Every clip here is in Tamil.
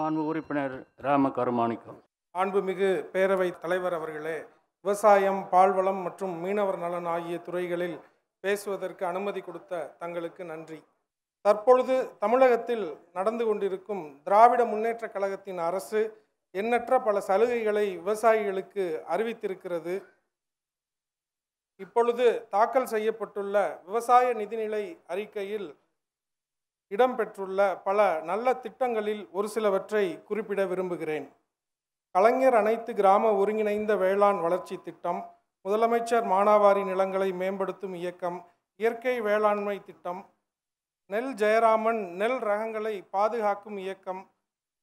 மாண்பு உறுப்பினர் ராம கருமாணிக்கம் மாண்புமிகு பேரவை தலைவர் அவர்களே விவசாயம் பால்வளம் மற்றும் மீனவர் நலன் ஆகிய துறைகளில் பேசுவதற்கு அனுமதி கொடுத்த தங்களுக்கு நன்றி தற்பொழுது தமிழகத்தில் நடந்து கொண்டிருக்கும் திராவிட முன்னேற்றக் கழகத்தின் அரசு எண்ணற்ற பல சலுகைகளை விவசாயிகளுக்கு அறிவித்திருக்கிறது இப்பொழுது தாக்கல் செய்யப்பட்டுள்ள விவசாய நிதிநிலை அறிக்கையில் இடம்பெற்றுள்ள பல நல்ல திட்டங்களில் ஒரு சிலவற்றை குறிப்பிட விரும்புகிறேன் கலைஞர் அனைத்து கிராம ஒருங்கிணைந்த வேளாண் வளர்ச்சி திட்டம் முதலமைச்சர் மானாவாரி நிலங்களை மேம்படுத்தும் இயக்கம் இயற்கை வேளாண்மை திட்டம் நெல் ஜெயராமன் நெல் ரகங்களை பாதுகாக்கும் இயக்கம்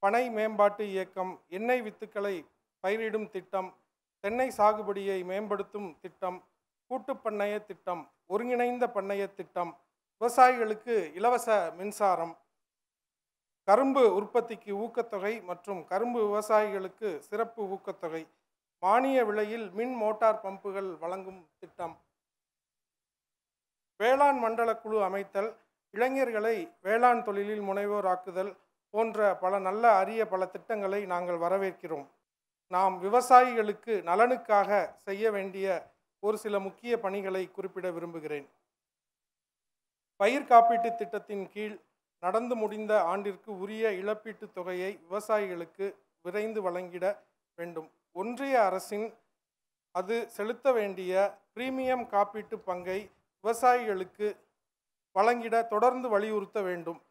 பனை மேம்பாட்டு இயக்கம் எண்ணெய் வித்துக்களை பயிரிடும் திட்டம் தென்னை சாகுபடியை மேம்படுத்தும் திட்டம் கூட்டுப் பண்ணைய திட்டம் ஒருங்கிணைந்த பண்ணைய திட்டம் விவசாயிகளுக்கு இலவச மின்சாரம் கரும்பு உற்பத்திக்கு ஊக்கத்தொகை மற்றும் கரும்பு விவசாயிகளுக்கு சிறப்பு ஊக்கத்தொகை மானிய விலையில் மின் மோட்டார் பம்புகள் வழங்கும் திட்டம் வேளாண் மண்டல குழு அமைத்தல் இளைஞர்களை வேளாண் தொழிலில் முனைவோர் ஆக்குதல் போன்ற பல நல்ல அரிய பல திட்டங்களை நாங்கள் வரவேற்கிறோம் நாம் விவசாயிகளுக்கு நலனுக்காக செய்ய வேண்டிய ஒரு சில முக்கிய பணிகளை குறிப்பிட விரும்புகிறேன் பயிர் காப்பீட்டு திட்டத்தின் கீழ் நடந்து முடிந்த ஆண்டிற்கு உரிய இழப்பீட்டுத் தொகையை விவசாயிகளுக்கு விரைந்து வழங்கிட வேண்டும் ஒன்றிய அரசின் அது செலுத்த வேண்டிய பிரீமியம் காப்பீட்டு பங்கை விவசாயிகளுக்கு வழங்கிட தொடர்ந்து வலியுறுத்த வேண்டும்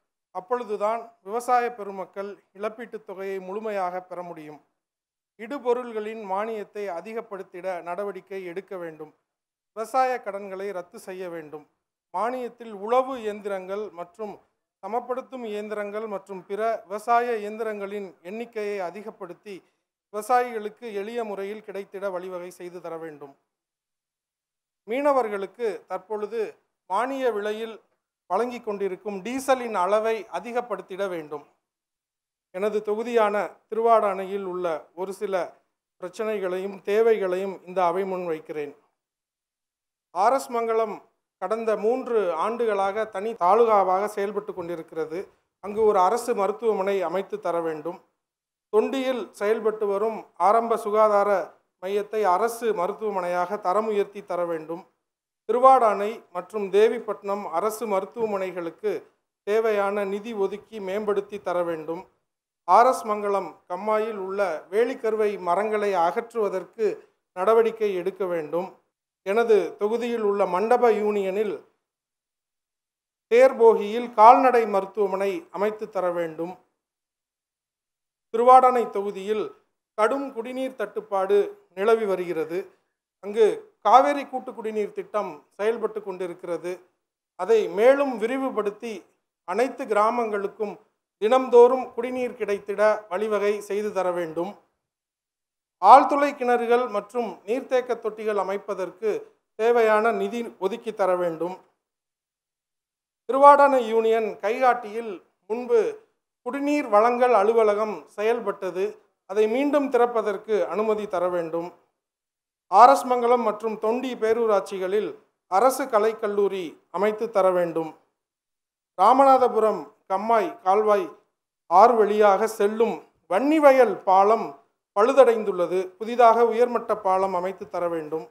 அப்பொழுதுதான் விவசாய பெருமக்கள் இழப்பீட்டுத் தொகையை முழுமையாக பெற முடியும் இடுபொருள்களின் மானியத்தை அதிகப்படுத்திட நடவடிக்கை எடுக்க வேண்டும் விவசாய கடன்களை ரத்து செய்ய வேண்டும் மானியத்தில் உழவு இயந்திரங்கள் மற்றும் சமப்படுத்தும் இயந்திரங்கள் மற்றும் பிற விவசாய இயந்திரங்களின் எண்ணிக்கையை அதிகப்படுத்தி விவசாயிகளுக்கு எளிய முறையில் கிடைத்திட வழிவகை செய்து தர வேண்டும் மீனவர்களுக்கு தற்பொழுது மானிய விலையில் வழங்கி கொண்டிருக்கும் டீசலின் அளவை அதிகப்படுத்திட வேண்டும் எனது தொகுதியான திருவாடானையில் உள்ள ஒரு சில பிரச்சனைகளையும் தேவைகளையும் இந்த அவை முன்வைக்கிறேன் ஆர்எஸ் மங்கலம் கடந்த மூன்று ஆண்டுகளாக தனி தாலுகாவாக செயல்பட்டு கொண்டிருக்கிறது அங்கு ஒரு அரசு மருத்துவமனை அமைத்து தர வேண்டும் தொண்டியில் செயல்பட்டு வரும் ஆரம்ப சுகாதார மையத்தை அரசு மருத்துவமனையாக தரம் உயர்த்தி தர வேண்டும் திருவாடானை மற்றும் தேவிப்பட்டினம் அரசு மருத்துவமனைகளுக்கு தேவையான நிதி ஒதுக்கி மேம்படுத்தி தர வேண்டும் ஆர்எஸ் மங்கலம் கம்மாயில் உள்ள வேலிக்கருவை மரங்களை அகற்றுவதற்கு நடவடிக்கை எடுக்க வேண்டும் எனது தொகுதியில் உள்ள மண்டப யூனியனில் தேர்போகியில் கால்நடை மருத்துவமனை அமைத்து தர வேண்டும் திருவாடனை தொகுதியில் கடும் குடிநீர் தட்டுப்பாடு நிலவி வருகிறது அங்கு காவேரி கூட்டு குடிநீர் திட்டம் செயல்பட்டு கொண்டிருக்கிறது அதை மேலும் விரிவுபடுத்தி அனைத்து கிராமங்களுக்கும் தினம்தோறும் குடிநீர் கிடைத்திட வழிவகை செய்து தர வேண்டும் ஆழ்துளை கிணறுகள் மற்றும் நீர்த்தேக்க தொட்டிகள் அமைப்பதற்கு தேவையான நிதி ஒதுக்கி தர வேண்டும் திருவாடான யூனியன் கைகாட்டியில் முன்பு குடிநீர் வழங்கல் அலுவலகம் செயல்பட்டது அதை மீண்டும் திறப்பதற்கு அனுமதி தர வேண்டும் ஆரஸ்மங்கலம் மற்றும் தொண்டி பேரூராட்சிகளில் அரசு கலைக்கல்லூரி அமைத்து தர வேண்டும் ராமநாதபுரம் கம்மாய் கால்வாய் ஆறு வழியாக செல்லும் வன்னிவயல் பாலம் பழுதடைந்துள்ளது புதிதாக உயர்மட்ட பாலம் அமைத்து தர வேண்டும்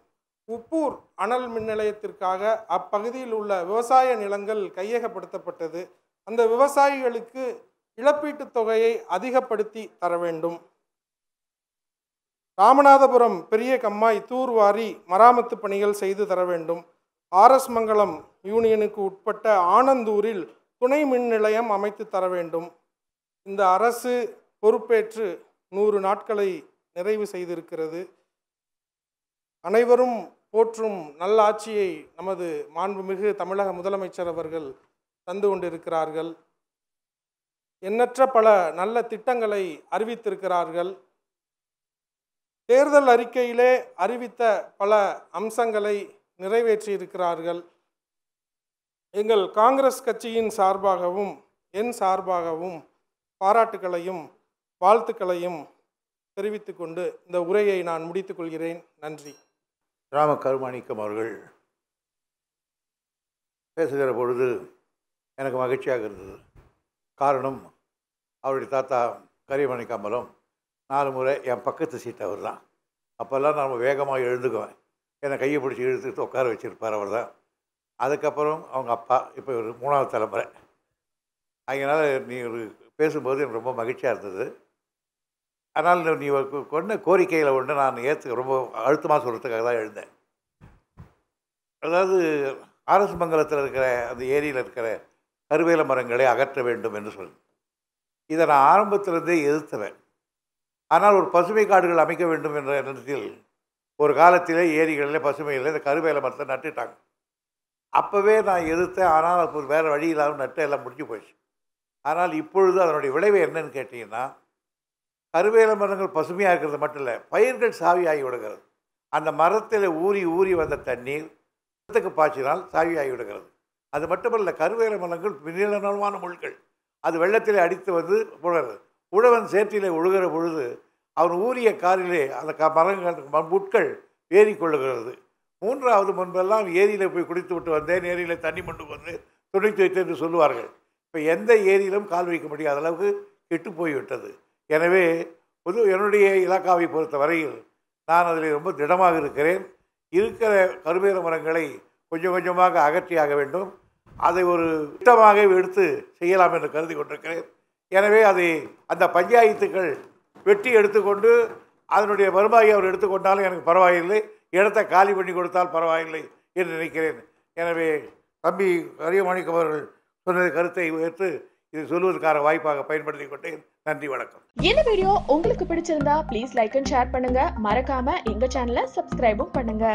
உப்பூர் அனல் மின் நிலையத்திற்காக அப்பகுதியில் உள்ள விவசாய நிலங்கள் கையகப்படுத்தப்பட்டது அந்த விவசாயிகளுக்கு இழப்பீட்டுத் தொகையை அதிகப்படுத்தி தர வேண்டும் ராமநாதபுரம் பெரிய கம்மாய் தூர்வாரி மராமத்து பணிகள் செய்து தர வேண்டும் ஆர்எஸ் மங்கலம் யூனியனுக்கு உட்பட்ட ஆனந்தூரில் துணை மின் நிலையம் அமைத்து தர வேண்டும் இந்த அரசு பொறுப்பேற்று நூறு நாட்களை நிறைவு செய்திருக்கிறது அனைவரும் போற்றும் நல்லாட்சியை நமது மாண்புமிகு தமிழக முதலமைச்சர் அவர்கள் தந்து கொண்டிருக்கிறார்கள் எண்ணற்ற பல நல்ல திட்டங்களை அறிவித்திருக்கிறார்கள் தேர்தல் அறிக்கையிலே அறிவித்த பல அம்சங்களை நிறைவேற்றியிருக்கிறார்கள் எங்கள் காங்கிரஸ் கட்சியின் சார்பாகவும் என் சார்பாகவும் பாராட்டுகளையும் வாழ்த்துக்களையும் தெரிவித்து கொண்டு இந்த உரையை நான் முடித்துக்கொள்கிறேன் நன்றி ராம கருமாணிக்கம் அவர்கள் பேசுகிற பொழுது எனக்கு மகிழ்ச்சியாக இருந்தது காரணம் அவருடைய தாத்தா கரிமணி கம்பலம் நாலு முறை என் பக்கத்து சீட்டு அவர் தான் அப்போல்லாம் நாம் வேகமாக எழுந்துக்குவேன் என்னை கையை பிடிச்சி இழுத்துக்கிட்டு உட்கார வச்சுருப்பார் அவர் தான் அதுக்கப்புறம் அவங்க அப்பா இப்போ ஒரு மூணாவது தலைமுறை அதனால் நீ பேசும்போது எனக்கு ரொம்ப மகிழ்ச்சியாக இருந்தது ஆனால் நீ கொண்ட கோரிக்கையில் ஒன்று நான் ஏற்று ரொம்ப அழுத்தமாக சொல்கிறதுக்காக தான் எழுந்தேன் அதாவது ஆர்எஸ் மங்கலத்தில் இருக்கிற அந்த ஏரியில் இருக்கிற கருவேல மரங்களை அகற்ற வேண்டும் என்று சொல்லு இதை நான் ஆரம்பத்திலிருந்தே எதிர்த்துவேன் ஆனால் ஒரு பசுமை காடுகள் அமைக்க வேண்டும் என்ற எண்ணத்தில் ஒரு காலத்திலே ஏரிகளில் பசுமையில் இந்த கருவேல மரத்தை நட்டுட்டாங்க அப்போவே நான் எதிர்த்தேன் ஆனால் அப்போ வேறு வழி இல்லாமல் நட்டு எல்லாம் முடிஞ்சு போயிடுச்சு ஆனால் இப்பொழுது அதனுடைய விளைவு என்னன்னு கேட்டிங்கன்னா கருவேல மரங்கள் பசுமையாக இருக்கிறது மட்டும் இல்லை பயிர்கள் சாவியாகி விடுகிறது அந்த மரத்தில் ஊறி ஊறி வந்த தண்ணீர் மரத்துக்கு பாய்ச்சினால் சாவியாகி விடுகிறது அது மட்டுமல்ல கருவேல மரங்கள் நீளநலமான முள்கள் அது வெள்ளத்தில் அடித்து வந்து உழறது உழவன் சேற்றிலே உழுகிற பொழுது அவன் ஊறிய காரிலே அந்த க மரங்கள் முட்கள் ஏறி கொள்ளுகிறது மூன்றாவது முன்பெல்லாம் ஏரியில் போய் குடித்து விட்டு வந்தேன் ஏரியில் தண்ணி மண்டு வந்து துணி துவைத்து என்று சொல்லுவார்கள் இப்போ எந்த ஏரியிலும் கால் வைக்க முடியாத அளவுக்கு கெட்டு போய்விட்டது எனவே பொது என்னுடைய இலாக்காவை பொறுத்த வரையில் நான் அதில் ரொம்ப திடமாக இருக்கிறேன் இருக்கிற கருவேல மரங்களை கொஞ்சம் கொஞ்சமாக அகற்றியாக வேண்டும் அதை ஒரு திட்டமாக எடுத்து செய்யலாம் என்று கருதி கொண்டிருக்கிறேன் எனவே அதை அந்த பஞ்சாயத்துக்கள் வெட்டி எடுத்துக்கொண்டு அதனுடைய வருவாயை அவர் எடுத்துக்கொண்டாலும் எனக்கு பரவாயில்லை இடத்தை காலி பண்ணி கொடுத்தால் பரவாயில்லை என்று நினைக்கிறேன் எனவே தம்பி கரியமாணிக்கம் அவர்கள் சொன்னது கருத்தை உயர்த்து இதை சொல்வதற்கான வாய்ப்பாக பயன்படுத்திக் கொண்டேன் நன்றி வணக்கம் இந்த வீடியோ உங்களுக்கு பிடிச்சிருந்தா ப்ளீஸ் லைக் அண்ட் ஷேர் பண்ணுங்க மறக்காம எங்க சேனலை சப்ஸ்கிரைபும் பண்ணுங்க